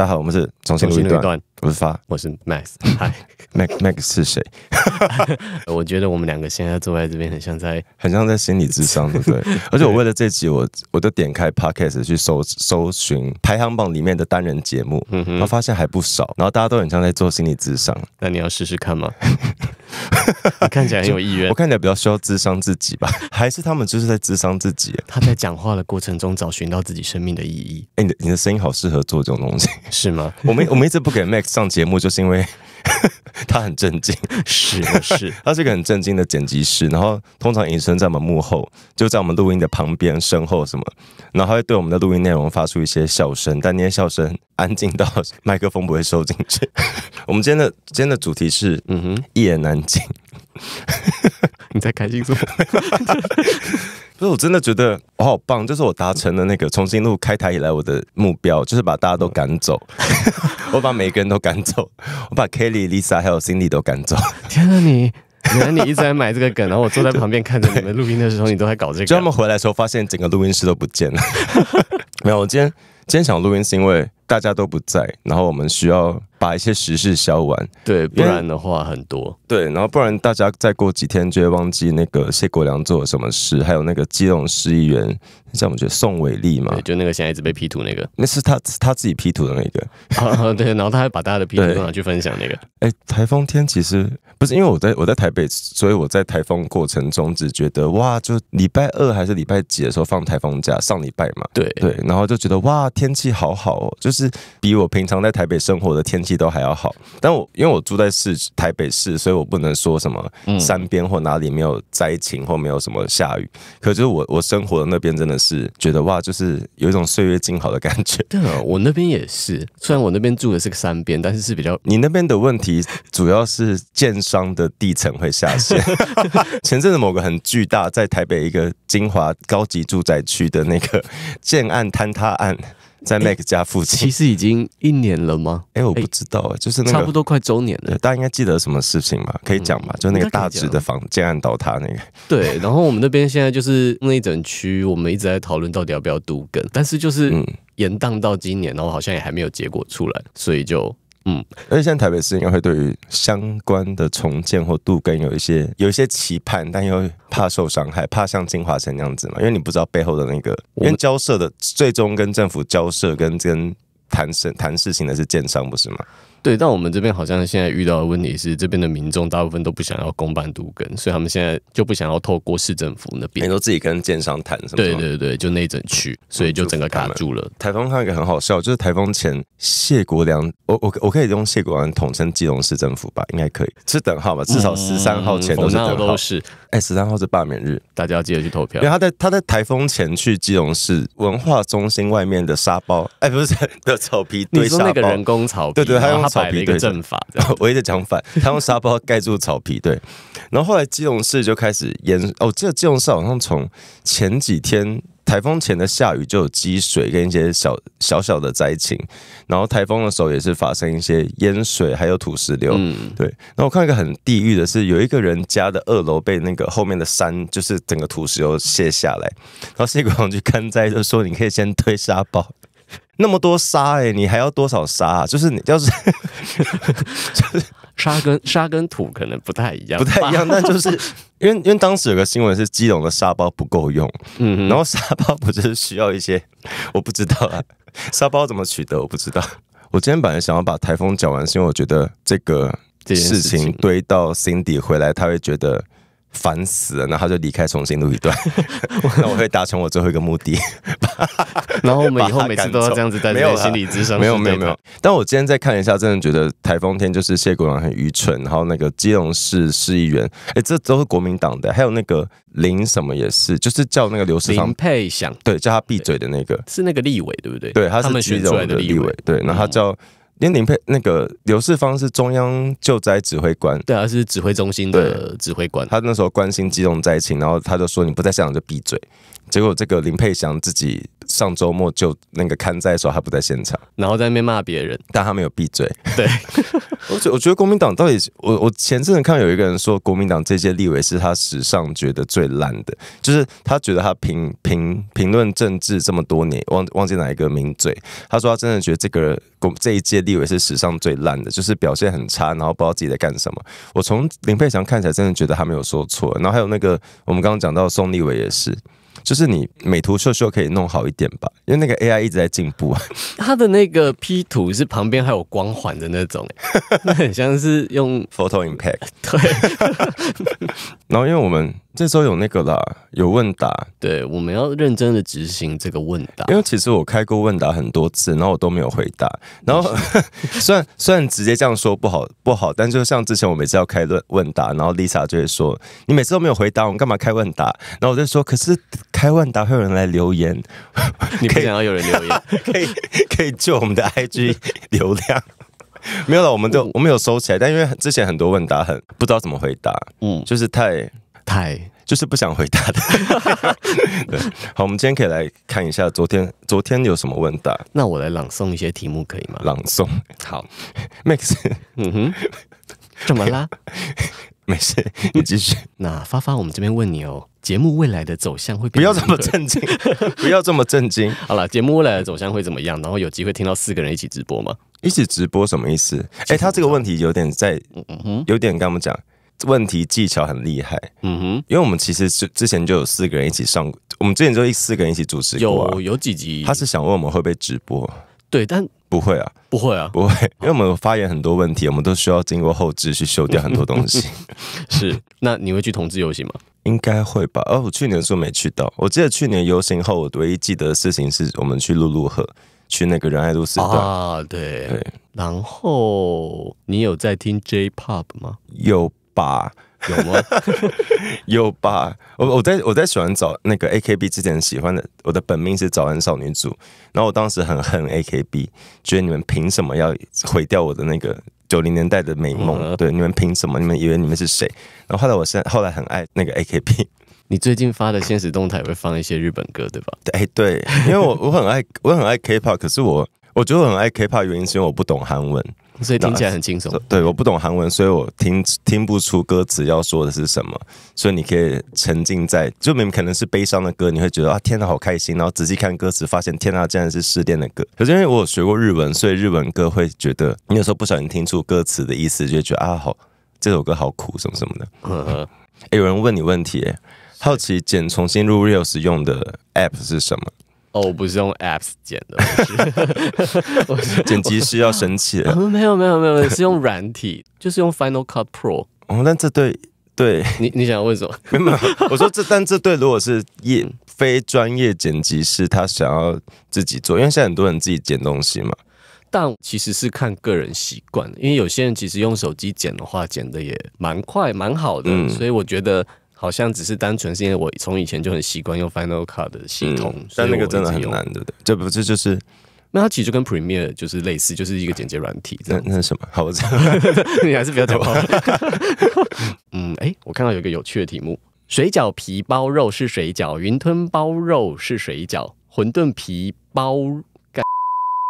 大家好，我们是重新录一段。我是发，我是 Max。嗨，Max，Max 是谁？我觉得我们两个现在坐在这边，很像在，很像在心理智商，对不对？而且我为了这集，我我就点开 Podcast 去搜搜寻排行榜里面的单人节目，然后发现还不少。然后大家都很像在做心理智商。那你要试试看吗？看起来很有意愿，我看起来比较需要智商自己吧？还是他们就是在智商自己？他在讲话的过程中找寻到自己生命的意义。哎，你的你的声音好适合做这种东西，是吗？我们我们一直不给 Max 上节目，就是因为他很震惊。是是，他是一个很震惊的剪辑师，然后通常隐身在我们幕后，就在我们录音的旁边、身后什么，然后会对我们的录音内容发出一些笑声，但那些笑声安静到麦克风不会收进去。我们今天的今天的主题是，嗯哼，一言难尽。你在开心什么？不是，我真的觉得我好棒，就是我达成了那个重新录开台以来我的目标，就是把大家都赶走。我把每个人都赶走，我把 Kelly、Lisa 还有 Cindy 都赶走。天啊，你原来你一直在买这个梗，然后我坐在旁边看着你们录音的时候，你都还搞这个。专门回来的时候发现整个录音室都不见了。没有，我今天今天想录音是因为。大家都不在，然后我们需要把一些时事消完，对，不然的话很多，对，然后不然大家再过几天就会忘记那个谢国良做了什么事，还有那个基隆市议员，像我们觉得宋伟立嘛，就那个现在一直被 P 图那个，那是他他自己 P 图的那个，对，然后他还把大家的 P 图拿去 分享那个。哎，台风天其实不是因为我在我在台北，所以我在台风过程中只觉得哇，就礼拜二还是礼拜几的时候放台风假，上礼拜嘛，对对，然后就觉得哇，天气好好，哦，就是。是比我平常在台北生活的天气都还要好，但我因为我住在市台北市，所以我不能说什么山边或哪里没有灾情或没有什么下雨。可是我我生活的那边真的是觉得哇，就是有一种岁月静好的感觉。对啊，我那边也是，虽然我那边住的是个山边，但是是比较你那边的问题主要是建商的地层会下陷。前阵子某个很巨大在台北一个金华高级住宅区的那个建案坍塌案。在 Mac 家附近，其实已经一年了吗？哎，我不知道，就是差不多快周年了。大家应该记得什么事情吗？可以讲吧，就那个大直的房建案倒塌那个。对，然后我们那边现在就是那一整区，我们一直在讨论到底要不要读梗，但是就是延宕到今年，然后好像也还没有结果出来，所以就。嗯，而且现在台北市应该会对于相关的重建或渡更有一些有一些期盼，但又怕受伤害，怕像金华城那样子嘛，因为你不知道背后的那个因为交涉的最终跟政府交涉跟跟谈事谈事情的是建商不是吗？对，但我们这边好像现在遇到的问题是，这边的民众大部分都不想要公办独耕，所以他们现在就不想要透过市政府那边，你都自己跟建商谈什么？对对对，就那整区，所以就整个卡住了。台风看一个很好笑，就是台风前谢国良，我我我可以用谢国良统称基隆市政府吧，应该可以，是等号吧？至少十三号前都是都是。哎，十三号是罢免日，大家要记得去投票。因为他在他在台风前去基隆市文化中心外面的沙包，哎，不是 的草皮堆沙包，对对，他用。草皮的阵法，然后直讲反，他用沙包盖住草皮，对。然后后来基隆市就开始淹，哦，这个基隆市好像从前几天台风前的下雨就有积水跟一些小小小的灾情，然后台风的时候也是发生一些淹水还有土石流，嗯，对。那我看一个很地狱的是，有一个人家的二楼被那个后面的山就是整个土石流卸下来，然后国王去看灾，就说你可以先推沙包。那么多沙哎，你还要多少沙？啊？就是你要是，就是沙跟沙跟土可能不太一样，不太一样。那就是 因为因为当时有个新闻是基隆的沙包不够用，嗯，然后沙包不就是需要一些，我不知道啊，沙包怎么取得我不知道。我今天本来想要把台风讲完，是因为我觉得这个事情堆到心底回来，他会觉得。烦死了，然后就离开，重新录一段。那我会达成我最后一个目的。然后我们以后每次都要这样子，在没有心理支撑。没有没有没有。但我今天再看一下，真的觉得台风天就是谢国梁很愚蠢，然后那个基隆市市议员，哎，这都是国民党的，还有那个林什么也是，就是叫那个刘世林佩响对，叫他闭嘴的那个是那个立委对不对？对，他是徐荣的立委对，然后叫。为林佩那个刘世芳是中央救灾指挥官，对啊，是指挥中心的指挥官。他那时候关心激动灾情，然后他就说：“你不在现场就闭嘴。”结果这个林佩祥自己。上周末就那个看在的时候，他不在现场，然后在那边骂别人，但他没有闭嘴。对，我 觉我觉得国民党到底，我我前阵子看有一个人说国民党这届立委是他史上觉得最烂的，就是他觉得他评评评论政治这么多年，忘忘记哪一个名嘴，他说他真的觉得这个国这一届立委是史上最烂的，就是表现很差，然后不知道自己在干什么。我从林佩祥看起来，真的觉得他没有说错。然后还有那个我们刚刚讲到宋立伟也是。就是你美图秀秀可以弄好一点吧，因为那个 AI 一直在进步啊。的那个 P 图是旁边还有光环的那种，那 很像是用 Photo Impact。对。然后，因为我们这时候有那个啦，有问答，对，我们要认真的执行这个问答。因为其实我开过问答很多次，然后我都没有回答。然后，虽然虽然直接这样说不好不好，但就像之前我每次要开问问答，然后 Lisa 就会说：“你每次都没有回答，我们干嘛开问答？”然后我就说：“可是。”万达答有人来留言，你想要有人留言，可以可以救我们的 IG 流量。没有了，我们都我们有收起来，但因为之前很多问答很不知道怎么回答，嗯，就是太太就是不想回答的。好，我们今天可以来看一下昨天昨天有什么问答。那我来朗诵一些题目可以吗？朗诵好，Max，嗯哼，怎么啦？没事，你继续。那发发，我们这边问你哦，节目未来的走向会 不要这么震惊，不要这么震惊。好了，节目未来的走向会怎么样？然后有机会听到四个人一起直播吗？一起直播什么意思？哎，他这个问题有点在，有点跟我们讲问题技巧很厉害。嗯哼，因为我们其实之之前就有四个人一起上，我们之前就四个人一起主持过，有几集。他是想问我们会会直播。对，但不会啊，不会啊，不会，因为我们发言很多问题，我们都需要经过后置去修掉很多东西。是，那你会去同志游行吗？应该会吧。哦，我去年的候没去到，我记得去年游行后，我唯一记得的事情是我们去露露河，去那个仁爱路时段啊，对对。然后你有在听 J-Pop 吗？有吧。有吗？有吧。我我在我在喜欢早那个 AKB 之前喜欢的，我的本命是早安少女组。然后我当时很恨 AKB，觉得你们凭什么要毁掉我的那个九零年代的美梦？对，你们凭什么？你们以为你们是谁？然后后来我现后来很爱那个 AKB。你最近发的现实动态会放一些日本歌，对吧？哎，对，因为我我很爱我很爱 K-pop，可是我我觉得我很爱 K-pop 原因是因为我不懂韩文。所以听起来很轻松。对，我不懂韩文，所以我听听不出歌词要说的是什么。所以你可以沉浸在，就明明可能是悲伤的歌，你会觉得啊，天呐，好开心。然后仔细看歌词，发现天呐，竟然是失恋的歌。可是因为我有学过日文，所以日文歌会觉得，你有时候不小心听出歌词的意思，就觉得啊，好，这首歌好苦什么什么的。有人问你问题，好奇简重新入 r e a l s 用的 App 是什么？哦，我不是用 apps 剪的，剪辑师要生气了。没有没有没有，是用软体，就是用 Final Cut Pro。哦，那这对对你，你想问什么？没有，我说这，但这对如果是业非专业剪辑师，他想要自己做，因为现在很多人自己剪东西嘛。但其实是看个人习惯，因为有些人其实用手机剪的话，剪的也蛮快、蛮好的，所以我觉得。好像只是单纯是因为我从以前就很习惯用 Final Cut 的系统，但那个真的很难的。这不这就是，那它其实就跟 Premiere 就是类似，就是一个剪接软体。那那什么？好，我 你还是不要走。嗯，哎，我看到有一个有趣的题目：水饺皮包肉是水饺，云吞包肉是水饺，馄饨皮包。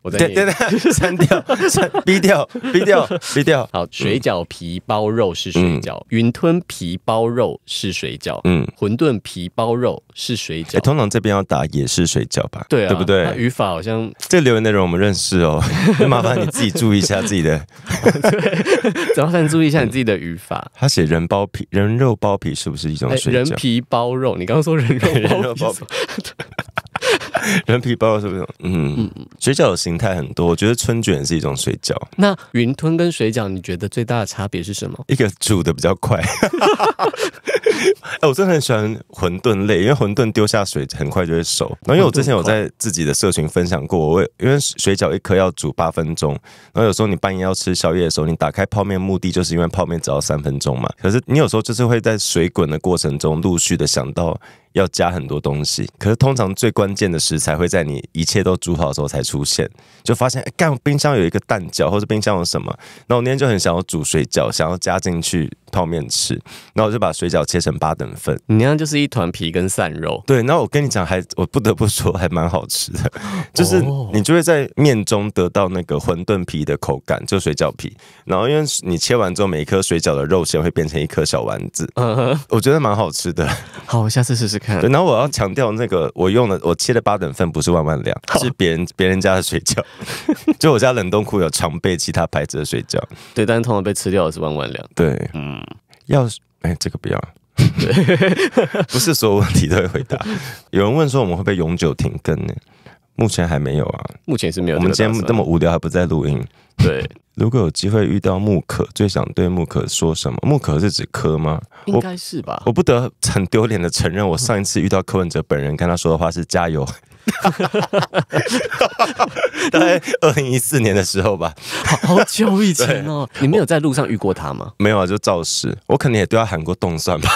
我再再删掉 删逼掉逼掉逼掉好，水饺皮包肉是水饺，云吞皮包肉是水饺，嗯，馄饨皮包肉是水饺。通常这边要打也是水饺吧？对，对不对？语法好像这留言内容我们认识哦，麻烦你自己注意一下自己的，麻烦你注意一下你自己的语法。他写人包皮，人肉包皮是不是一种水饺？人皮包肉？你刚刚说人肉包肉包？人皮包是不是？嗯，水饺的形态很多，我觉得春卷是一种水饺。那云吞跟水饺，你觉得最大的差别是什么？一个煮的比较快。哎，我真的很喜欢馄饨类，因为馄饨丢下水很快就会熟。然后因为我之前有在自己的社群分享过，我因为水饺一颗要煮八分钟，然后有时候你半夜要吃宵夜的时候，你打开泡面目的就是因为泡面只要三分钟嘛。可是你有时候就是会在水滚的过程中陆续的想到。要加很多东西，可是通常最关键的食材会在你一切都煮好的时候才出现，就发现哎，干冰箱有一个蛋饺，或者冰箱有什么？那我那天就很想要煮水饺，想要加进去泡面吃，那我就把水饺切成八等份，你那样就是一团皮跟散肉。对，那我跟你讲，还我不得不说还蛮好吃的，就是你就会在面中得到那个馄饨皮的口感，就水饺皮。然后因为你切完之后，每一颗水饺的肉馅会变成一颗小丸子，我觉得蛮好吃的。好，我下次试试。然后我要强调那个，我用的我切的八等份不是万万两，是别人别人家的水饺。就我家冷冻库有常备其他牌子的水饺。对，但是通常被吃掉的是万万两。对，嗯，要哎这个不要，不是所有问题都会回答。有人问说我们会不会永久停更呢？目前还没有啊，目前是没有。我们今天这么无聊还不在录音。对，如果有机会遇到木可，最想对木可说什么？木可是指柯吗？应该是吧。我不得很丢脸的承认，我上一次遇到柯文哲本人，跟他说的话是“加油”。大概二零一四年的时候吧。好久以前哦，你没有在路上遇过他吗？没有啊，就肇事。我肯定也对他喊过动算吧。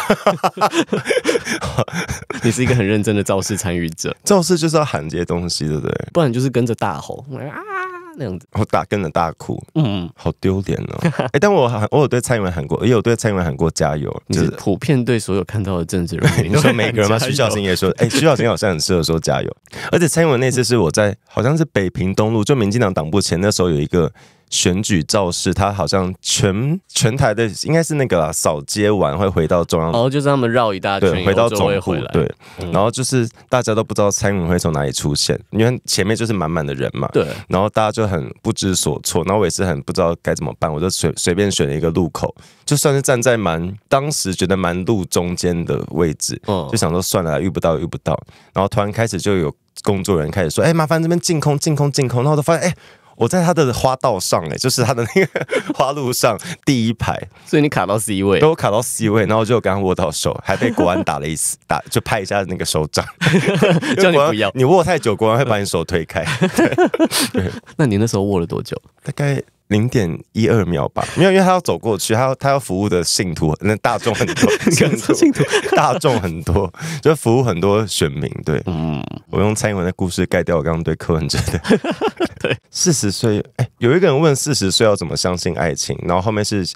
你是一个很认真的肇事参与者，肇事就是要喊这些东西，对不对？不然就是跟着大吼啊。那样子，我大跟着大哭，嗯，好丢脸哦。哎，但我我有对蔡英文喊过，也有对蔡英文喊过加油。就是普遍对所有看到的政治人物，你说每个人吗？徐小晴也说，哎，徐小晴好像很适合说加油。而且蔡英文那次是我在好像是北平东路就民进党党部前那时候有一个。选举造势，他好像全全台的应该是那个扫街完会回到中央，哦，就是他们绕一大圈回到总部，对，然后就是大家都不知道参选会从哪里出现，因为前面就是满满的人嘛，对，然后大家就很不知所措，然后我也是很不知道该怎么办，我就随随便选了一个路口，就算是站在蛮当时觉得蛮路中间的位置，就想说算了，遇不到遇不到，然后突然开始就有工作人员开始说，哎，麻烦这边进空进空进空，然后都发现，哎。我在他的花道上，哎，就是他的那个花路上第一排，所以你卡到 C 位，都卡到 C 位，然后就刚他握到手，还被国安打了一次，打就拍一下那个手掌。叫你不要，你握太久，国安会把你手推开。那你那时候握了多久？大概。零点一二秒吧，没有，因为他要走过去，他要他要服务的信徒，那大众很多，信徒，大众很多，就服务很多选民。对，嗯，我用蔡英文的故事盖掉我刚刚对柯文哲的。对，四十岁，哎，有一个人问四十岁要怎么相信爱情，然后后面是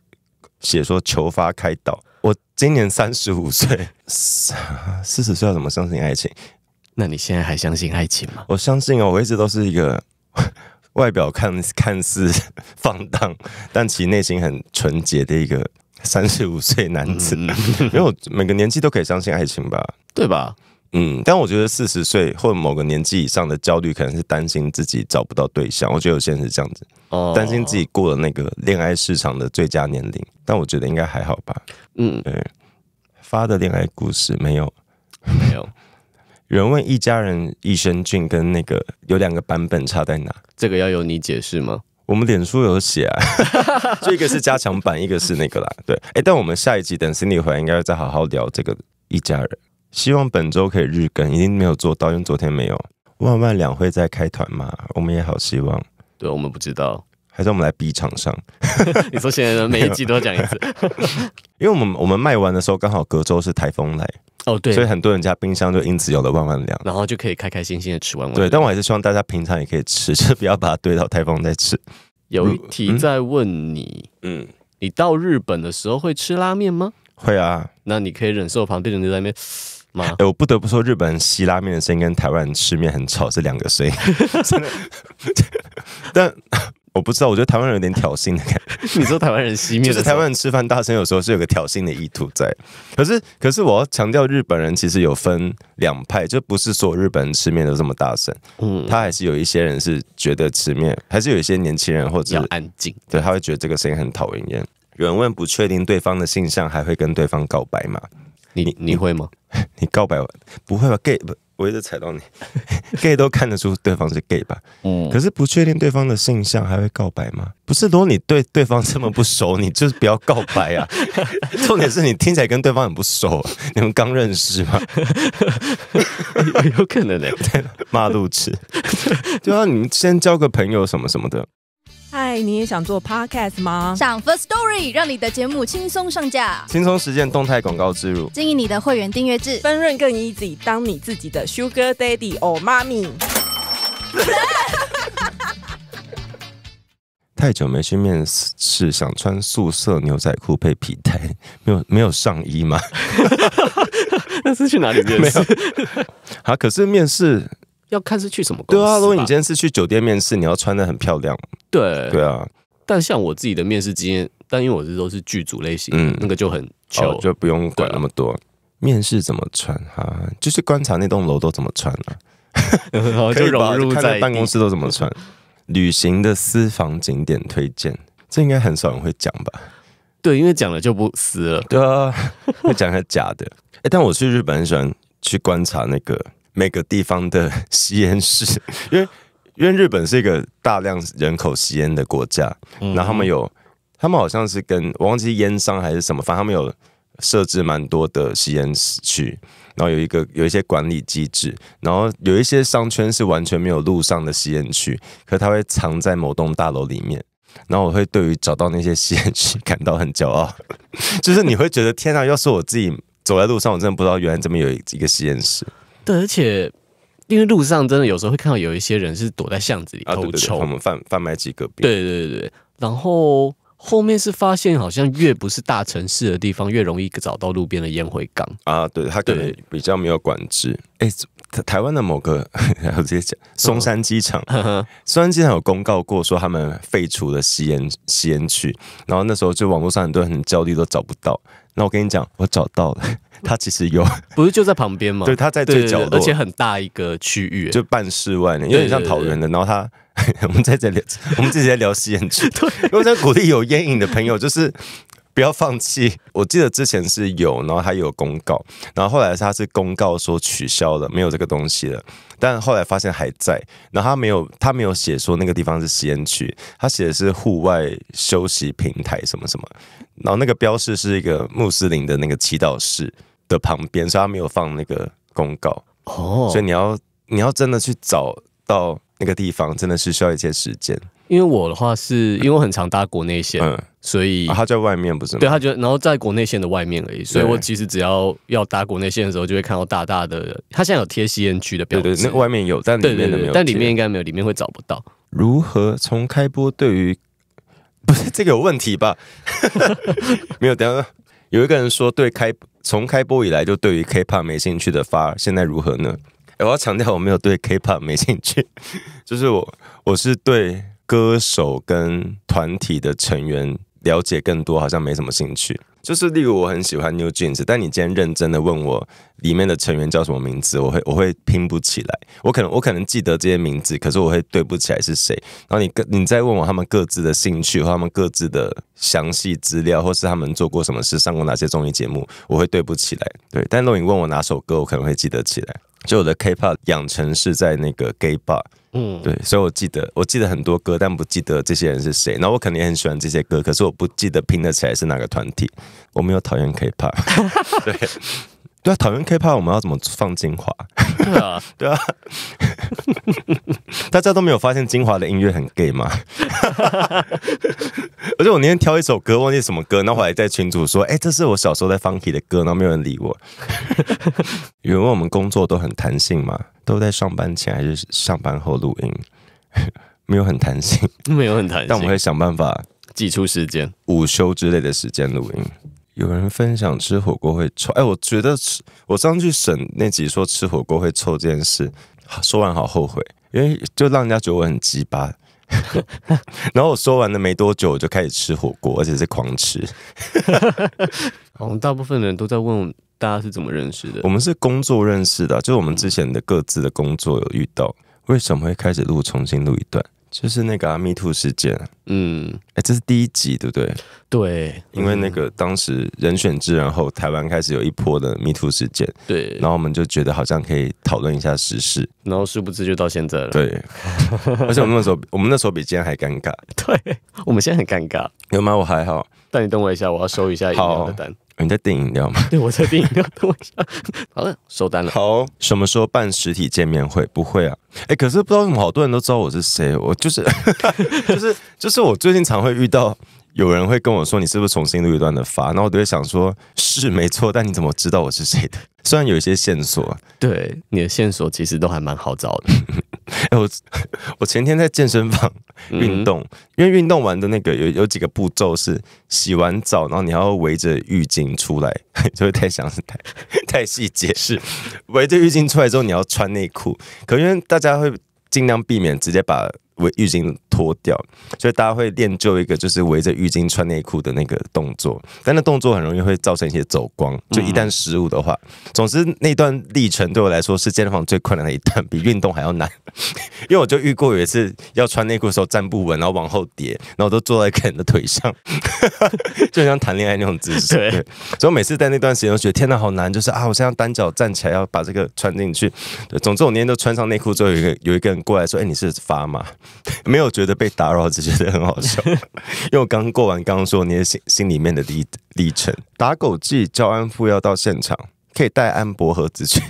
写说求发开导。我今年三十五岁，四十岁要怎么相信爱情？那你现在还相信爱情吗？我相信哦，我一直都是一个。外表看 看似放荡，但其实内心很纯洁的一个 三十五岁男子，因为每个年纪都可以相信爱情吧，对吧？嗯，但我觉得四十岁或者某个年纪以上的焦虑，可能是担心自己找不到对象。我觉得我现在是这样子，哦，担心自己过了那个恋爱市场的最佳年龄。但我觉得应该还好吧。嗯，对，发的恋爱故事没有，没有。人问一家人益生菌跟那个有两个版本差在哪？这个要由你解释吗？我们脸书有写啊，这 个是加强版，一个是那个啦，对，哎，但我们下一集等 Cindy 回来，应该要再好好聊这个一家人。希望本周可以日更，一定没有做到，因为昨天没有。万万两会在开团嘛，我们也好希望。对我们不知道。还是我们来逼厂商？你说现在每一集都讲一次，因为我们我们卖完的时候刚好隔周是台风来，哦对，所以很多人家冰箱就因此有了万万两，然后就可以开开心心的吃完。对，但我还是希望大家平常也可以吃，就不要把它堆到台风再吃。有一题在问你，嗯，你到日本的时候会吃拉面吗？会啊，那你可以忍受旁边人就在那边吗？哎，我不得不说，日本吸拉面的声音跟台湾吃面很吵是两个声音，但。我不知道，我觉得台湾人有点挑衅的感觉。你说台湾人熄灭，就是台湾人吃饭大声，有时候是有个挑衅的意图在。可是，可是我要强调，日本人其实有分两派，就不是说日本人吃面都这么大声。嗯，他还是有一些人是觉得吃面，还是有一些年轻人或者要安静，对，他会觉得这个声音很讨厌。有人问不确定对方的性向，还会跟对方告白吗？你你会吗？你告白不会吧？y 不？我一直踩到你，gay 都看得出对方是 gay 吧？嗯，可是不确定对方的性向，还会告白吗？不是，如果你对对方这么不熟，你就是不要告白啊。重点是你听起来跟对方很不熟，你们刚认识吗？有可能嘞，骂路痴，对啊，你们先交个朋友什么什么的。嗨，你也想做 podcast 吗？上 First Story 让你的节目轻松上架，轻松实现动态广告植入，经营你的会员订阅制，分润更 easy。当你自己的 sugar daddy 或妈咪。太久没去面试，想穿素色牛仔裤配皮带，没有没有上衣吗？那是去哪里面试？好，可是面试。要看是去什么公司。对啊，如果你今天是去酒店面试，你要穿的很漂亮。对对啊，但像我自己的面试经验，但因为我是都是剧组类型，嗯，那个就很就就不用管那么多，面试怎么穿啊？就是观察那栋楼都怎么穿了，就融入在办公室都怎么穿。旅行的私房景点推荐，这应该很少人会讲吧？对，因为讲了就不私了。对啊，会讲一下假的。哎，但我去日本很喜欢去观察那个。每个地方的吸 烟室，因为因为日本是一个大量人口吸烟的国家，然后他们有，他们好像是跟我忘记烟商还是什么，反正他们有设置蛮多的吸烟区，然后有一个有一些管理机制，然后有一些商圈是完全没有路上的吸烟区，可它会藏在某栋大楼里面，然后我会对于找到那些吸烟区感到很骄傲，就是你会觉得天啊，要是我自己走在路上，我真的不知道原来这边有一个吸烟室。对，而且因为路上真的有时候会看到有一些人是躲在巷子里偷抽，我们贩贩卖几个壁。对对对然后后面是发现好像越不是大城市的地方，越容易找到路边的烟灰缸啊。对他可能比较没有管制。哎，台湾的某个，我 直接讲，松山机场，松山机场有公告过说他们废除了吸烟吸烟区，然后那时候就网络上很多人很焦虑，都找不到。那我跟你讲，我找到了，他其实有，不是就在旁边吗？对，他在最角落，而且很大一个区域，就半室外的，有点像桃园的。然后他，我们在这里，我们自己在聊吸烟区，对，我在鼓励有烟瘾的朋友，就是。不要放弃。我记得之前是有，然后他有公告，然后后来他是公告说取消了，没有这个东西了。但后来发现还在，然后他没有，他没有写说那个地方是实验区，他写的是户外休息平台什么什么。然后那个标示是一个穆斯林的那个祈祷室的旁边，所以他没有放那个公告。哦，所以你要你要真的去找到。那个地方真的是需要一些时间，因为我的话是因为我很常搭国内线，所以他在外面不是吗？对，他就然后在国内线的外面而已，所以我其实只要要搭国内线的时候，就会看到大大的，他现在有贴 c n 区的标志，那外面有，但里面的没有，但里面应该没有，里面会找不到。如何从开播对于不是这个有问题吧？没有，等下有一个人说对开从开播以来就对于 K p 没兴趣的发现在如何呢？我要强调，我没有对 K-pop 没兴趣，就是我我是对歌手跟团体的成员了解更多，好像没什么兴趣。就是例如我很喜欢 New Jeans，但你今天认真的问我里面的成员叫什么名字，我会我会拼不起来。我可能我可能记得这些名字，可是我会对不起来是谁。然后你跟你再问我他们各自的兴趣，或他们各自的详细资料，或是他们做过什么事，上过哪些综艺节目，我会对不起来。对，但若你问我哪首歌，我可能会记得起来。就我的 K-pop 养成是在那个 gay bar，嗯，对，所以我记得，我记得很多歌，但不记得这些人是谁。那我肯定很喜欢这些歌，可是我不记得拼得起来是哪个团体。我没有讨厌 K-pop，对，对啊，讨厌 K-pop，我们要怎么放精华？对啊，对啊。大家都没有发现金华的音乐很 gay 吗？而且我那天挑一首歌，忘记什么歌，那后还在群主说：“哎，这是我小时候在 Funky 的歌。”然后没有人理我。有人问我们工作都很弹性吗？都在上班前还是上班后录音？没有很弹性，没有很弹性，但我们会想办法挤出时间，午休之类的时间录音。有人分享吃火锅会臭，哎，我觉得我上次审那集说吃火锅会臭这件事，说完好后悔。因为就让人家觉得我很鸡巴，然后我说完了没多久，我就开始吃火锅，而且是狂吃。我们大部分人都在问大家是怎么认识的，我们是工作认识的，就我们之前的各自的工作有遇到。为什么会开始录，重新录一段？就是那个阿 o 兔事件，嗯，哎，这是第一集，对不对？对，因为那个当时人选制，然后台湾开始有一波的 o 兔事件，对，然后我们就觉得好像可以讨论一下时事，然后殊不知就到现在了，对，而且我们那时候，我们那时候比今天还尴尬，对，我们现在很尴尬，有吗？我还好，但你等我一下，我要收一下一前的单。你在订饮料吗？对，我在订饮料。等我一下，好了，收单了。好，什么时候办实体见面会？不会啊？哎，可是不知道为什么好多人都知道我是谁。我就是，就是，就是我最近常会遇到。有人会跟我说：“你是不是重新录一段的发？”然后我就会想说：“是没错，但你怎么知道我是谁的？虽然有一些线索，对你的线索其实都还蛮好找的。”我我前天在健身房运动，因为运动完的那个有有几个步骤是洗完澡，然后你要围着浴巾出来，就会太想太太细节是围着浴巾出来之后，你要穿内裤，可为大家会尽量避免直接把。围浴巾脱掉，所以大家会练就一个，就是围着浴巾穿内裤的那个动作。但那动作很容易会造成一些走光，就一旦失误的话，总之那段历程对我来说是健身房最困难的一段，比运动还要难。因为我就遇过有一次要穿内裤的时候站不稳，然后往后跌，然后我都坐在一个人的腿上，就像谈恋爱那种姿势。所以每次在那段时间都觉得天哪，好难，就是啊，我现在单脚站起来要把这个穿进去。总之我那天都穿上内裤之后，有一个有一个人过来说：“哎，你是发吗？” 没有觉得被打扰，只觉得很好笑。因为我刚过完，刚刚说你的心心里面的历历程。打狗记，焦安富要到现场，可以带安博和子去。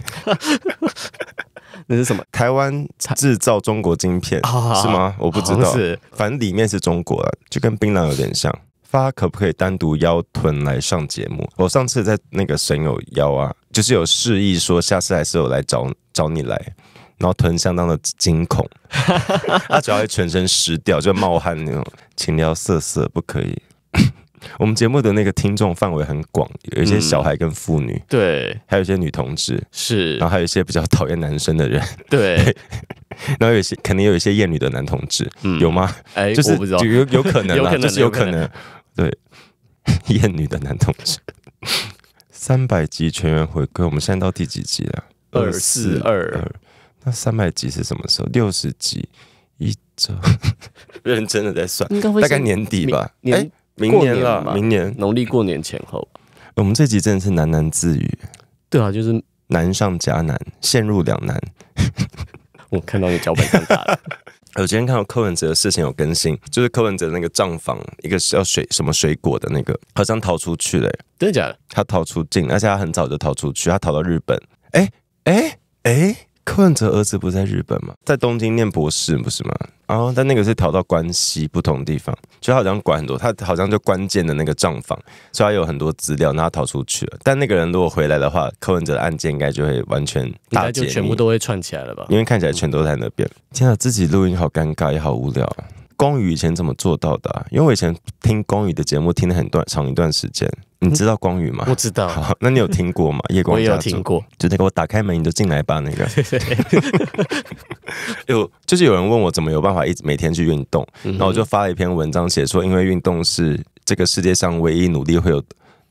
那是什么？台湾制造中国晶片是吗？我不知道，反正里面是中国了，就跟槟榔有点像。发可不可以单独邀臀来上节目？我上次在那个神友邀啊，就是有示意说下次还是有来找找你来。然后臀相当的惊恐，他 主要会全身湿掉，就冒汗那种，请你要色色不可以。我们节目的那个听众范围很广，有一些小孩跟妇女，对，还有一些女同志是，然后还有一些比较讨厌男生的人，对，然后有些肯定有一些厌女的男同志，有吗？哎，是有有可能，有可能，就是有可能，对，厌女的男同志。三百集全员回归，我们现在到第几集了？二四二。那三百集是什么时候？六十集，一周，认真的在算，应该会大概年底吧。哎，明年了，明年农历过年前后。我们这集真的是喃喃自语。对啊，就是难上加难，陷入两难。我看到你脚本更大了。我今天看到柯文哲的事情有更新，就是柯文哲那个账房，一个是要水什么水果的那个，好像逃出去了。真的假的？他逃出境，而且他很早就逃出去，他逃到日本。哎哎哎！柯文哲儿子不在日本吗？在东京念博士不是吗？哦，但那个是逃到关西不同地方，就好像管很多，他好像就关键的那个账房，所以他有很多资料，然后逃出去了。但那个人如果回来的话，柯文哲的案件应该就会完全大该就全部都会串起来了吧？因为看起来全都在那边。天啊，自己录音好尴尬也好无聊。光宇以前怎么做到的？因为以前听光宇的节目听了很段长一段时间，你知道光宇吗？不知道。好，那你有听过吗？夜光家族，就那个我打开门你就进来吧那个。有，就是有人问我怎么有办法一直每天去运动，然后我就发了一篇文章，写说因为运动是这个世界上唯一努力会有，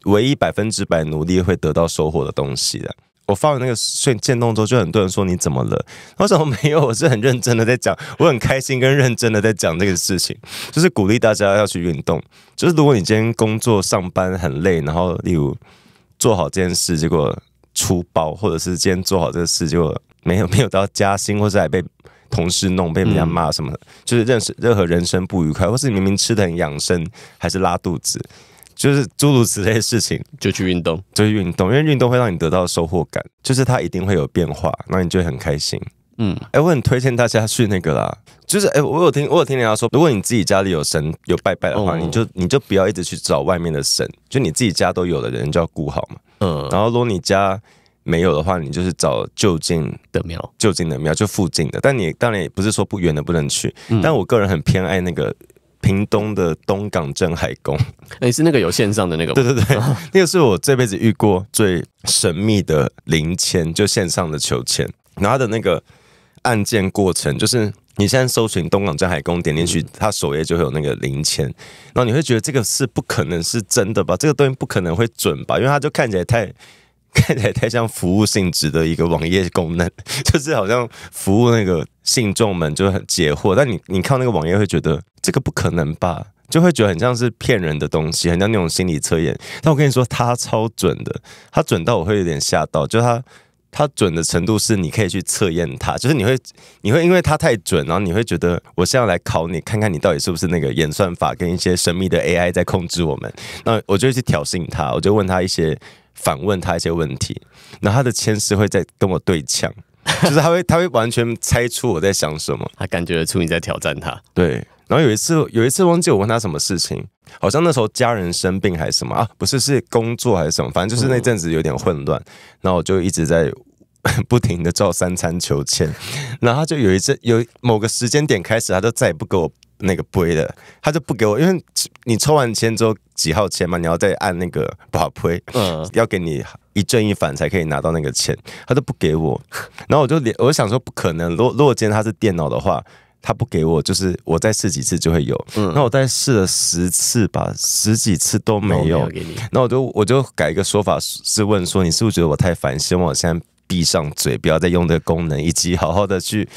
唯一百分之百努力会得到收获的东西的。我放那个瞬间动之后，就很多人说你怎么了？我什么没有，我是很认真的在讲，我很开心跟认真的在讲这个事情，就是鼓励大家要去运动。就是如果你今天工作上班很累，然后例如做好这件事，结果出包，或者是今天做好这个事，结果没有没有到加薪，或者被同事弄、被人家骂什么的，就是认识任何人生不愉快，或是你明明吃的很养生，还是拉肚子。就是诸如此类的事情，就去运动，就去运动，因为运动会让你得到收获感，就是它一定会有变化，那你就很开心。嗯，哎，我很推荐大家去那个啦，就是哎，我有听，我有听人家说，如果你自己家里有神有拜拜的话，你就你就不要一直去找外面的神，就你自己家都有的人就要顾好嘛。嗯，然后如果你家没有的话，你就是找就近的庙，就近的庙，就附近的。但你当然也不是说不远的不能去，但我个人很偏爱那个。屏东的东港镇海宫，哎，是那个有线上的那个，对对对，那个是我这辈子遇过最神秘的零签，就线上的求签，然后它的那个按键过程，就是你现在搜寻东港镇海宫，点进去，它首页就会有那个零签，然后你会觉得这个是不可能是真的吧，这个东西不可能会准吧，因为它就看起来太。看起来太像服务性质的一个网页功能，就是好像服务那个信众们就很解惑。但你你看那个网页会觉得这个不可能吧？就会觉得很像是骗人的东西，很像那种心理测验。但我跟你说，他超准的，他准到我会有点吓到。就他他准的程度是，你可以去测验他，就是你会你会因为他太准，然后你会觉得我是要来考你，看看你到底是不是那个演算法跟一些神秘的 AI 在控制我们。那我就去挑衅他，我就问他一些。反问他一些问题，然后他的签诗会在跟我对呛，就是他会，他会完全猜出我在想什么，他感觉得出你在挑战他。对，然后有一次，有一次忘记我问他什么事情，好像那时候家人生病还是什么啊？不是，是工作还是什么？反正就是那阵子有点混乱，然后我就一直在 不停的照三餐求签，然后他就有一次，有某个时间点开始，他就再也不给我。那个杯的，他就不给我，因为你抽完签之后几号签嘛，你要再按那个把推，嗯，要给你一正一反才可以拿到那个钱，他都不给我，然后我就连我想说不可能，如如果今天他是电脑的话，他不给我，就是我再试几次就会有，嗯，那我再试了十次吧，十几次都没有然后那我就我就改一个说法是问说，你是不是觉得我太烦？希望我现在闭上嘴，不要再用这个功能，以及好好的去。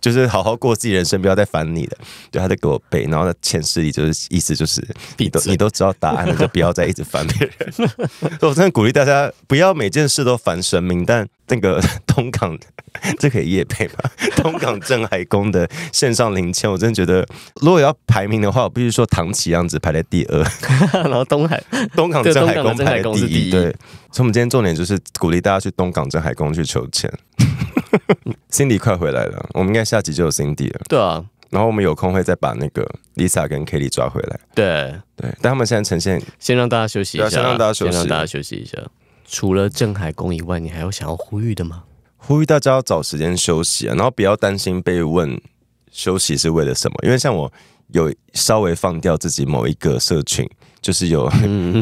就是好好过自己人生，不要再烦你了。对，他在给我背，然后他前世里就是意思就是，你都你都知道答案了，就不要再一直烦别人。所 以我真的鼓励大家，不要每件事都烦神明。但那个东 港，这可以夜背吗？东港镇海宫的线上零签，我真的觉得，如果要排名的话，我必须说唐琪样子排在第二，然后东海东港镇海宫排在第一。对，所以我们今天重点就是鼓励大家去东港镇海宫去求签。Cindy 快回来了，我们应该下集就有 Cindy 了。对啊，然后我们有空会再把那个 Lisa 跟 Kelly 抓回来。对对，但他们现在呈现，先让大家休息一下，先让大家休息，先让大家休息一下。除了郑海公以外，你还有想要呼吁的吗？呼吁大家要找时间休息，啊，然后不要担心被问休息是为了什么，因为像我有稍微放掉自己某一个社群。就是有，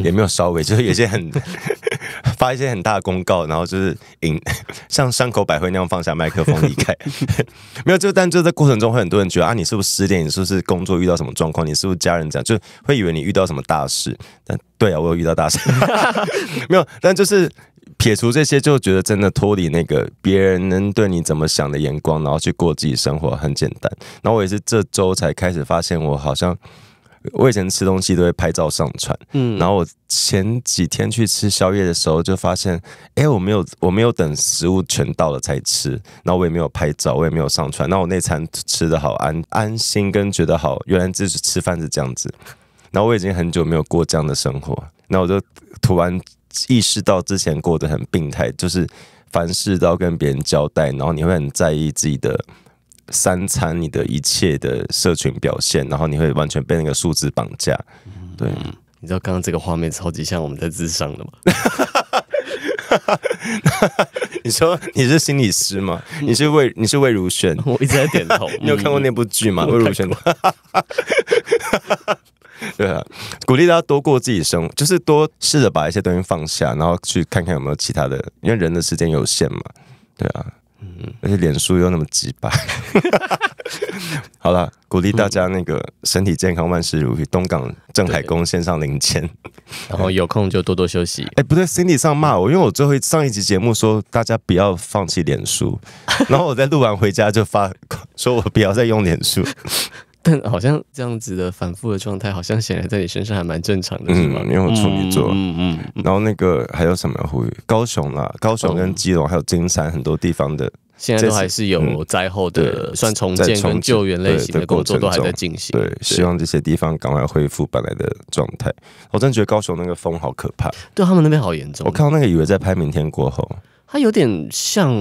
也没有稍微，就是有些很发一些很大的公告，然后就是引 像山口百惠那样放下麦克风离开，没有就，但就在过程中会很多人觉得啊，你是不是失恋？你是不是工作遇到什么状况？你是不是家人这样？就会以为你遇到什么大事。但对啊，我有遇到大事，没有。但就是撇除这些，就觉得真的脱离那个别人能对你怎么想的眼光，然后去过自己生活很简单。然后我也是这周才开始发现，我好像。我以前吃东西都会拍照上传，嗯，然后我前几天去吃宵夜的时候，就发现，哎，我没有，我没有等食物全到了才吃，然后我也没有拍照，我也没有上传，那我那餐吃的好安安心，跟觉得好，原来就是吃饭是这样子，那我已经很久没有过这样的生活，那我就突然意识到之前过得很病态，就是凡事都要跟别人交代，然后你会很在意自己的。三餐你的一切的社群表现，然后你会完全被那个数字绑架。对，你知道刚刚这个画面超级像我们在智商的吗？你说你是心理师吗？你是魏？你是魏如萱？我一直在点头。你有看过那部剧吗？魏如萱。对啊，鼓励大家多过自己生活，就是多试着把一些东西放下，然后去看看有没有其他的。因为人的时间有限嘛。对啊。嗯，而且脸书又那么几百，好了，鼓励大家那个身体健康，万事如意。东港郑海宫线上零钱，然后有空就多多休息。哎，不对，心理上骂我，因为我最后上一集节目说大家不要放弃脸书，然后我在录完回家就发，说我不要再用脸书。好像这样子的反复的状态，好像显然在你身上还蛮正常的，是吗？因为我处女座，嗯嗯。然后那个还有什么？呼吁？高雄啦，高雄跟基隆还有金山很多地方的，现在都还是有灾后的算重建跟救援类型的工作都还在进行。对，希望这些地方赶快恢复本来的状态。我真的觉得高雄那个风好可怕，对他们那边好严重。我看到那个以为在拍《明天过后》。它有点像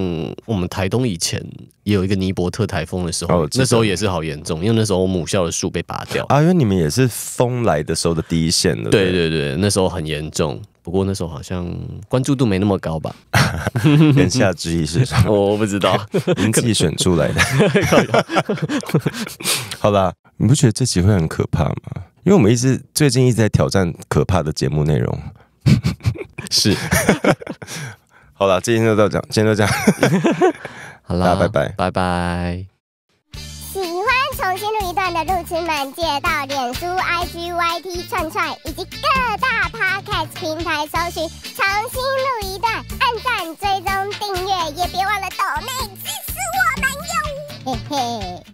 我们台东以前也有一个尼伯特台风的时候，那时候也是好严重，因为那时候母校的树被拔掉。啊，因为你们也是风来的时候的第一线的。对对对，那时候很严重，不过那时候好像关注度没那么高吧？言下之意是什么？我不知道，您自己选出来的。好吧，你不觉得这集会很可怕吗？因为我们一直最近一直在挑战可怕的节目内容。是。好了，今天就到这，今天就到这，好了，拜拜，拜拜。喜欢重新录一段的路痴们，借到脸书 igt y 串串以及各大 podcast 平台搜寻“重新录一段”，按赞、追踪、订阅，也别忘了岛内支持我们哟，嘿嘿。